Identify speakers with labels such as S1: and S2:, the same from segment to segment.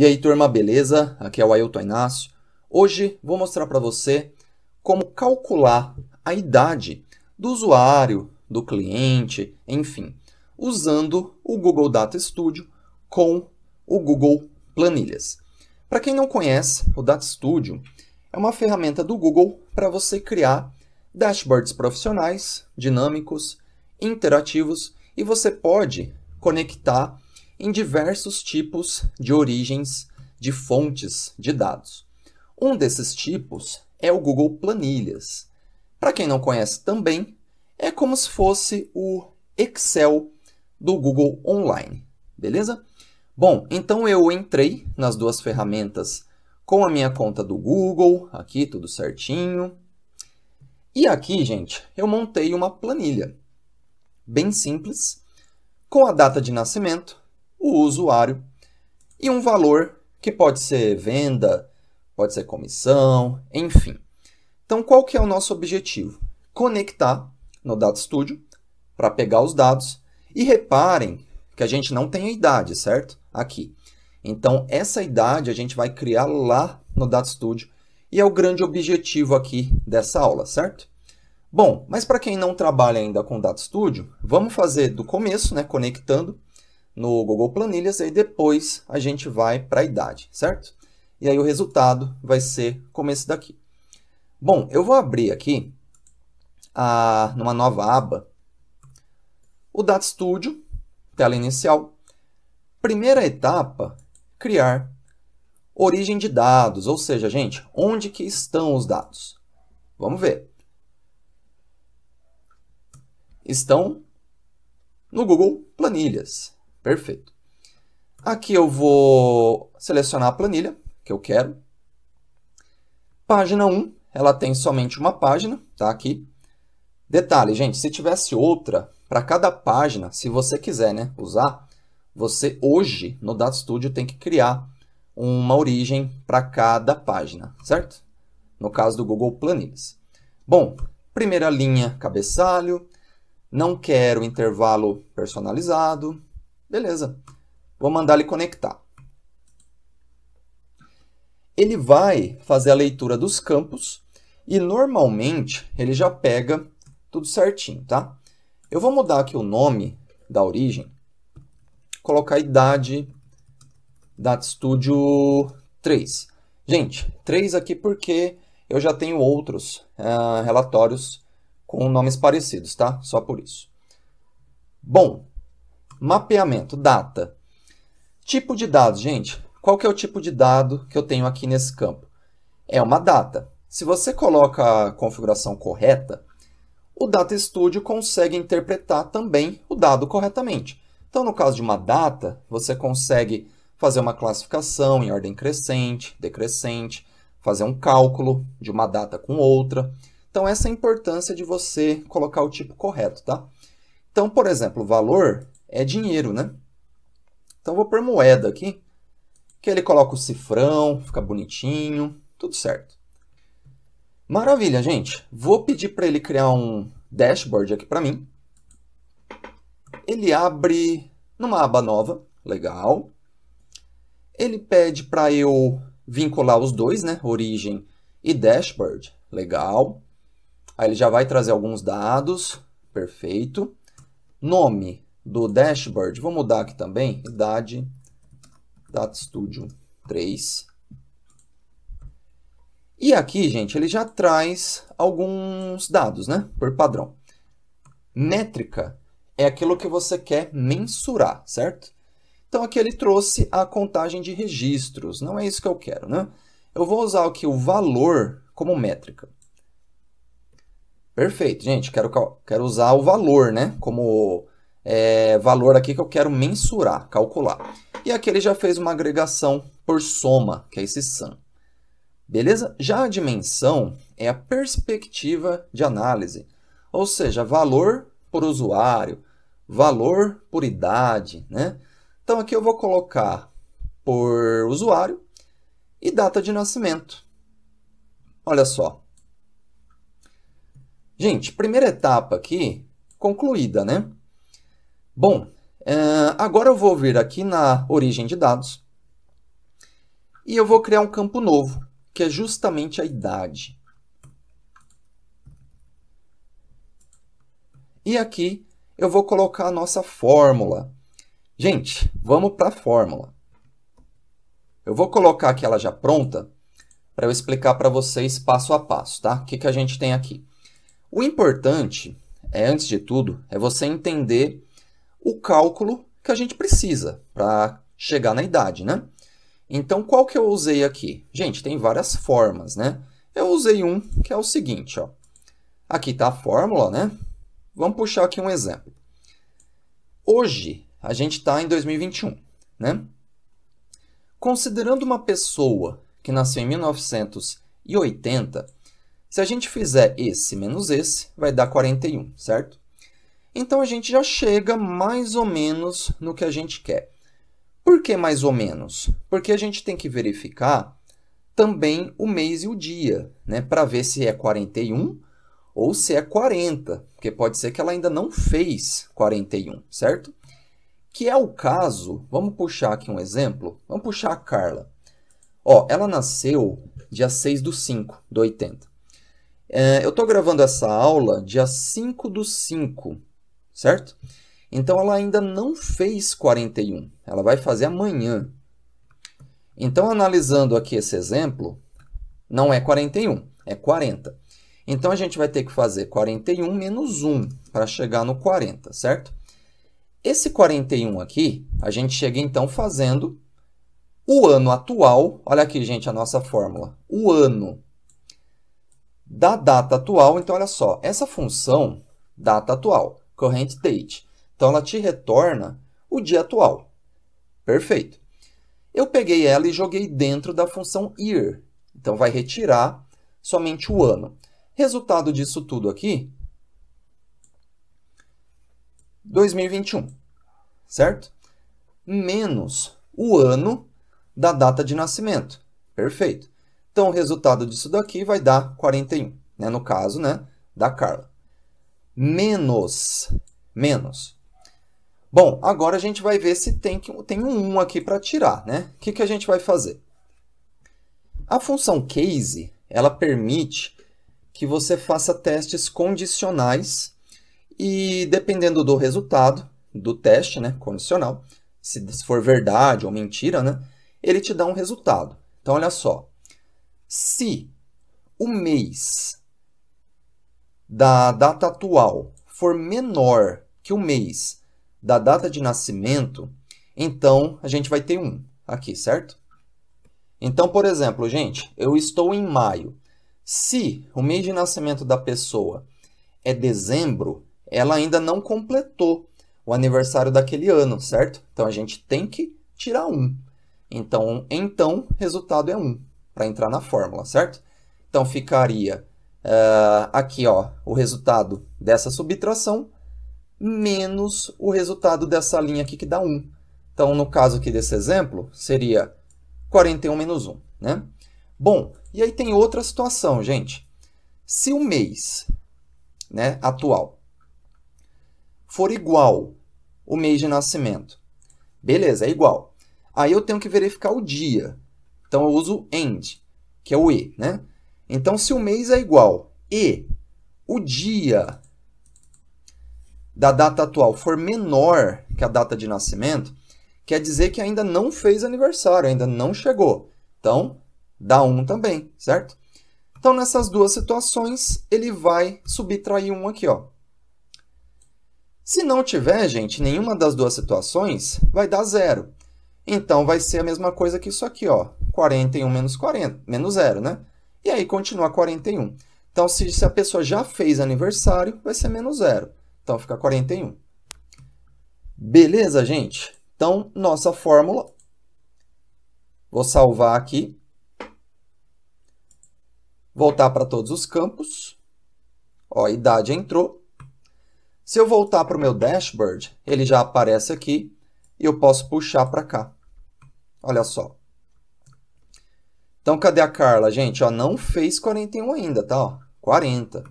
S1: E aí turma, beleza? Aqui é o Ailton Inácio. Hoje vou mostrar para você como calcular a idade do usuário, do cliente, enfim, usando o Google Data Studio com o Google Planilhas. Para quem não conhece, o Data Studio é uma ferramenta do Google para você criar dashboards profissionais, dinâmicos, interativos e você pode conectar em diversos tipos de origens de fontes de dados. Um desses tipos é o Google Planilhas. Para quem não conhece também, é como se fosse o Excel do Google Online, beleza? Bom, então eu entrei nas duas ferramentas com a minha conta do Google, aqui tudo certinho. E aqui, gente, eu montei uma planilha bem simples, com a data de nascimento, o usuário, e um valor que pode ser venda, pode ser comissão, enfim. Então, qual que é o nosso objetivo? Conectar no Data Studio para pegar os dados e reparem que a gente não tem a idade, certo? Aqui. Então, essa idade a gente vai criar lá no Data Studio e é o grande objetivo aqui dessa aula, certo? Bom, mas para quem não trabalha ainda com Data Studio, vamos fazer do começo, né, conectando, no Google Planilhas e depois a gente vai para a idade, certo? E aí o resultado vai ser como esse daqui. Bom, eu vou abrir aqui, a, numa nova aba, o Data Studio, tela inicial. Primeira etapa, criar origem de dados, ou seja, gente, onde que estão os dados? Vamos ver. Estão no Google Planilhas. Perfeito. Aqui eu vou selecionar a planilha que eu quero. Página 1, ela tem somente uma página, tá aqui. Detalhe, gente, se tivesse outra para cada página, se você quiser né, usar, você hoje no Data Studio tem que criar uma origem para cada página, certo? No caso do Google Planilhas. Bom, primeira linha, cabeçalho. Não quero intervalo personalizado. Beleza. Vou mandar ele conectar. Ele vai fazer a leitura dos campos e normalmente ele já pega tudo certinho, tá? Eu vou mudar aqui o nome da origem, colocar idade, data studio 3. Gente, 3 aqui porque eu já tenho outros uh, relatórios com nomes parecidos, tá? Só por isso. Bom, Mapeamento, data. Tipo de dado, gente. Qual que é o tipo de dado que eu tenho aqui nesse campo? É uma data. Se você coloca a configuração correta, o Data Studio consegue interpretar também o dado corretamente. Então, no caso de uma data, você consegue fazer uma classificação em ordem crescente, decrescente, fazer um cálculo de uma data com outra. Então, essa é a importância de você colocar o tipo correto, tá? Então, por exemplo, valor é dinheiro, né? Então vou pôr moeda aqui, que ele coloca o cifrão, fica bonitinho, tudo certo. Maravilha, gente. Vou pedir para ele criar um dashboard aqui para mim. Ele abre numa aba nova, legal. Ele pede para eu vincular os dois, né? Origem e dashboard, legal. Aí ele já vai trazer alguns dados, perfeito. Nome, do dashboard, vou mudar aqui também, idade, Data Studio 3. E aqui, gente, ele já traz alguns dados, né, por padrão. Métrica é aquilo que você quer mensurar, certo? Então aqui ele trouxe a contagem de registros, não é isso que eu quero, né? Eu vou usar aqui o valor como métrica. Perfeito, gente, quero, quero usar o valor, né, como é, valor aqui que eu quero mensurar, calcular. E aqui ele já fez uma agregação por soma, que é esse sum. Beleza? Já a dimensão é a perspectiva de análise, ou seja, valor por usuário, valor por idade. Né? Então aqui eu vou colocar por usuário e data de nascimento. Olha só. Gente, primeira etapa aqui concluída, né? Bom, é, agora eu vou vir aqui na origem de dados e eu vou criar um campo novo, que é justamente a idade. E aqui eu vou colocar a nossa fórmula. Gente, vamos para a fórmula. Eu vou colocar aquela ela já pronta para eu explicar para vocês passo a passo, tá? O que, que a gente tem aqui. O importante, é, antes de tudo, é você entender o cálculo que a gente precisa para chegar na idade, né? Então, qual que eu usei aqui? Gente, tem várias formas, né? Eu usei um que é o seguinte, ó. Aqui está a fórmula, né? Vamos puxar aqui um exemplo. Hoje, a gente está em 2021, né? Considerando uma pessoa que nasceu em 1980, se a gente fizer esse menos esse, vai dar 41, certo? Então a gente já chega mais ou menos no que a gente quer. Por que mais ou menos? Porque a gente tem que verificar também o mês e o dia, né? Para ver se é 41 ou se é 40, porque pode ser que ela ainda não fez 41, certo? Que é o caso, vamos puxar aqui um exemplo, vamos puxar a Carla. Ó, ela nasceu dia 6 do 5, do 80. É, eu estou gravando essa aula dia 5 do 5 certo? Então ela ainda não fez 41, ela vai fazer amanhã. Então, analisando aqui esse exemplo, não é 41, é 40. Então, a gente vai ter que fazer 41 menos 1 para chegar no 40, certo? Esse 41 aqui, a gente chega então fazendo o ano atual, olha aqui, gente, a nossa fórmula, o ano da data atual. Então, olha só, essa função data atual, current date. Então ela te retorna o dia atual. Perfeito. Eu peguei ela e joguei dentro da função year. Então vai retirar somente o ano. Resultado disso tudo aqui, 2021, certo? Menos o ano da data de nascimento. Perfeito. Então, o resultado disso daqui vai dar 41, né? no caso né, da Carla menos. Menos. Bom, agora a gente vai ver se tem, que, tem um 1 aqui para tirar, né? O que, que a gente vai fazer? A função case, ela permite que você faça testes condicionais e dependendo do resultado do teste, né, condicional, se for verdade ou mentira, né, ele te dá um resultado. Então, olha só. Se o mês da data atual for menor que o mês da data de nascimento, então a gente vai ter um aqui, certo? Então, por exemplo, gente, eu estou em maio. Se o mês de nascimento da pessoa é dezembro, ela ainda não completou o aniversário daquele ano, certo? Então a gente tem que tirar um. Então, então resultado é um para entrar na fórmula, certo? Então ficaria Uh, aqui, ó, o resultado dessa subtração menos o resultado dessa linha aqui que dá 1. Então, no caso aqui desse exemplo, seria 41 menos 1, né? Bom, e aí tem outra situação, gente. Se o mês né, atual for igual o mês de nascimento, beleza, é igual. Aí eu tenho que verificar o dia. Então, eu uso end, que é o E, né? Então, se o mês é igual e o dia da data atual for menor que a data de nascimento, quer dizer que ainda não fez aniversário, ainda não chegou. Então, dá 1 um também, certo? Então, nessas duas situações, ele vai subtrair 1 um aqui, ó. Se não tiver, gente, nenhuma das duas situações, vai dar zero. Então, vai ser a mesma coisa que isso aqui, ó. 41 menos 40, menos zero, né? E aí continua 41. Então, se, se a pessoa já fez aniversário, vai ser menos zero. Então, fica 41. Beleza, gente? Então, nossa fórmula. Vou salvar aqui. Voltar para todos os campos. Ó, a idade entrou. Se eu voltar para o meu dashboard, ele já aparece aqui e eu posso puxar para cá. Olha só. Então, cadê a Carla? Gente, ó, não fez 41 ainda, tá? Ó, 40.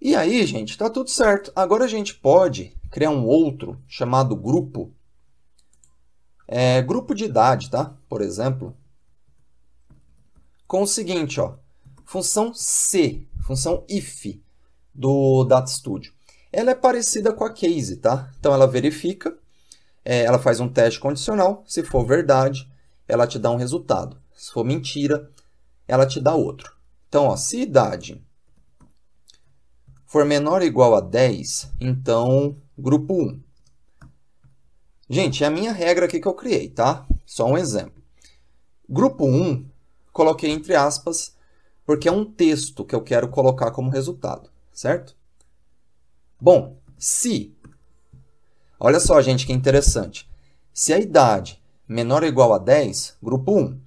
S1: E aí, gente, tá tudo certo. Agora a gente pode criar um outro chamado grupo. É, grupo de idade, tá? Por exemplo. Com o seguinte, ó. Função C, função if do Data Studio. Ela é parecida com a case, tá? Então ela verifica, é, ela faz um teste condicional. Se for verdade, ela te dá um resultado se for mentira, ela te dá outro. Então, ó, se idade for menor ou igual a 10, então grupo 1. Gente, é a minha regra aqui que eu criei, tá? Só um exemplo. Grupo 1, coloquei entre aspas, porque é um texto que eu quero colocar como resultado, certo? Bom, se. Olha só, gente, que interessante. Se a idade menor ou igual a 10, grupo 1.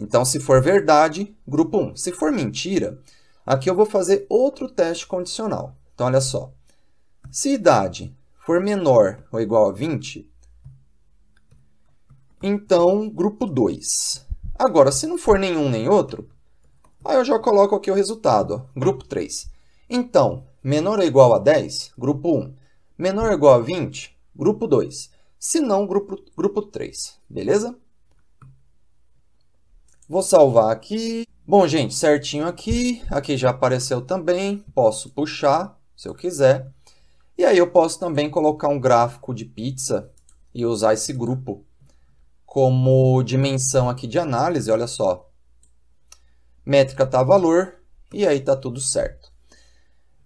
S1: Então, se for verdade, grupo 1. Se for mentira, aqui eu vou fazer outro teste condicional. Então, olha só. Se idade for menor ou igual a 20, então, grupo 2. Agora, se não for nenhum nem outro, aí eu já coloco aqui o resultado, ó, grupo 3. Então, menor ou igual a 10, grupo 1. Menor ou igual a 20, grupo 2. Se não, grupo, grupo 3, beleza? Vou salvar aqui. Bom, gente, certinho aqui. Aqui já apareceu também. Posso puxar, se eu quiser. E aí eu posso também colocar um gráfico de pizza e usar esse grupo como dimensão aqui de análise, olha só. Métrica tá valor e aí tá tudo certo.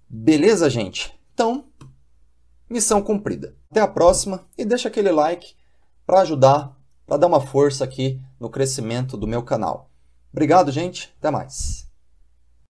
S1: Beleza, gente? Então, missão cumprida. Até a próxima e deixa aquele like para ajudar para dar uma força aqui no crescimento do meu canal. Obrigado, gente. Até mais.